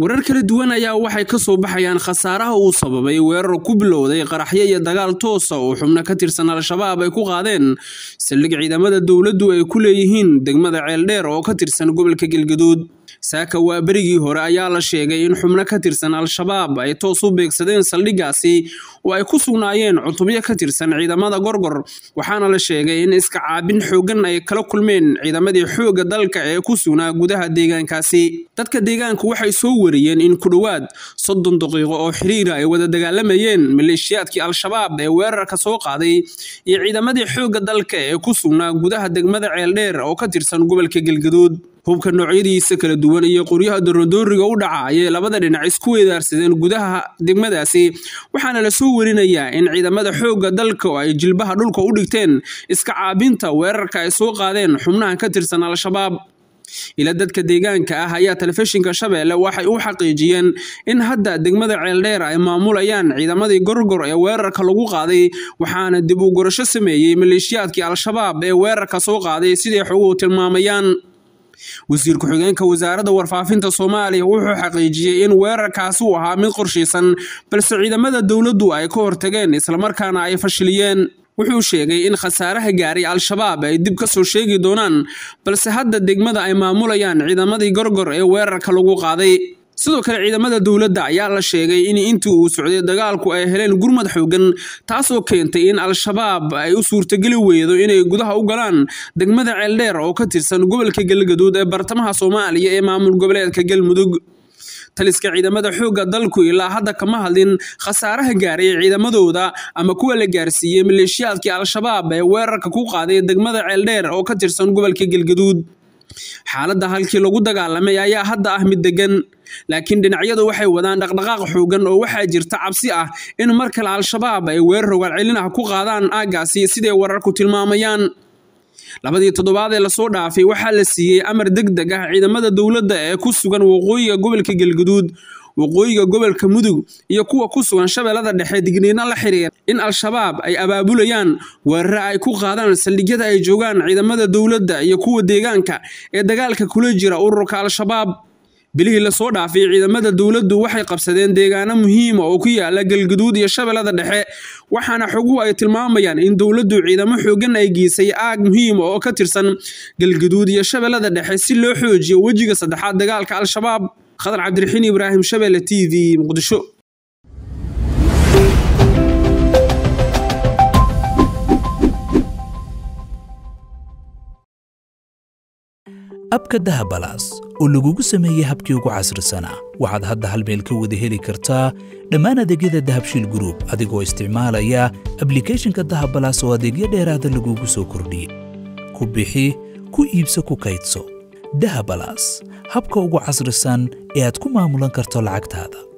warar kala duwan ayaa waxay ka soo baxayaan khasaaraha uu sababay weerar ku bilowday qaraxyo iyo dagaal toosa oo xubno ka tirsan al-shabaab ay ku qaadeen saldhig ciidamada dowladdu ay ku leeyihiin degmada ceeldheer oo ka tirsan gobolka galgaduud saaka waa berigii hore ayaa la sheegay in xubno ka tirsan al-shabaab ay toos u beegsadeen saldhiggaasi oo ay ku sugnaayeen cutubyo ka tirsan ciidamada gorgor waxaana la sheegay in iska caabin xooggan ay kala kulmeen ciidamadii xoogga dalka ee ku sugnaa gudaha deegaankaasi dadka deegaanku waxay soo wariyeen in ku dhowaad soddon daqiiqo oo xiriira ay wada dagaalamayeen maleeshiyaadkii al-shabaab ee weerarka soo qaaday iyo ciidamadii xoogga dalka ee ku sugnaa gudaha degmada ceeldheer oo ka tirsan gobolka galgaduud hubka noocyadiisa kala duwan iyo qoryaha dorodooriga u dhaca ayay labada dhinac isku weedaarsadeen gudaha degmadaasi waxaana lasoo ku werinayaa in ciidamada xoogga dalka oo ay jilbaha dhulka u dhigteen iska caabinta weerarka ay soo qaadeen xubnaha ka tirsan al-shabaab ila dadka deegaanka ah ayaa telefishinka shabeelle waxay u xaqiijiyeen in hadda degmada ceeldheer ay maamulayaan ciidamadii gorgor ee weerarka lagu qaaday waxaana dib u gurasho sameeyey maleeshiyaadkii al-shabaab ee weerarka soo qaaday siday xogu tilmaamayaan wasiir ku-xigeenka wasaaradda warfaafinta soomaaliya wuxuu xaqiijiyey in weerarkaasi uu ahaa mid qorshaysan balse ciidamada dowladdu ay ka hortageen islamarkaana ay fashiliyeen wuxuu sheegay in khasaaraha gaaray al-shabaab ay dib ka soo sheegi doonaan balse hadda degmada ay maamulayaan ciidamadii gorgor ee weerarka lagu qaaday sidoo kale ciidamada dowladda ayaa la sheegay in intii uu socday dagaalku ay heleen gurmad xoogan taasoo keentay in al-shabaab ay u suurtageli weydo inay gudaha u galaan degmada ceeldheer oo ka tirsan gobolka galgaduud ee bartamaha soomaaliya ee maamul goboleedka galmudug taliska ciidamada xoogga dalku ilaa hadda kama hadlin khasaaraha gaaray ciidamadooda ama kuwa la gaarsiiyey maleeshiyaadkii al-shabaab ee weerarka ku qaaday degmada ceeldheer oo ka tirsan gobolka galgaduud xaaladda halkii lagu dagaalamay ayaa hadda ah mid degan laakiin dhinacyadu waxay wadaan dhaqdhaqaaq xoogan oo waxaa jirta cabsi ah in mar kale al-shabaab ay weerar hogaalcelin ah ku qaadaan aaggaasi siday wararku tilmaamayaan labadii toddobaad ee lasoo dhaafay waxaa la siiyey amar deg deg ah ciidamada dowladda ee ku sugan waqooyiga gobolka galguduud waqooyiga gobolka mudug iyo kuwa ku sugan shabeellada dhexe digniino la xiriira in al-shabaab ay abaabulayaan weerare ay ku qaadaan saldhigyada ay joogaan ciidamada dowladda iyo kuwa deegaanka ee dagaalka kula jira ururka al-shabaab bilihii lasoo dhaafay ciidamada dowladdu waxay qabsadeen deegaano muhiima ah oo ku yaala galguduud iyo shabeellada dhexe waxaana xuguhu ay tilmaamayaan in dowladdu ciidamo xoogan ay geysay aag muhiima ah oo ka tirsan galguduud iyo shabeellada dhexe si loo xoojiyo wejiga saddexaad dagaalka al-shabaab khadar cabdiraxiin ibraahim shabeelle t v muqdisho abka dahabalaas oo lagugu sameeyey habkii ugu casrisanaa waxaad hadda hal meel ka wada heli kartaa dhammaan adeegyada dahabshiil gruub adigoo isticmaalaya ablikeeshinka dahabalaas oo adeegyo dheeraada lagugu soo kordhiyey ku bixi ku iibso ku kaydso dahabalas habka ugu casrisan ee aad ku maamulan karto lacagtaada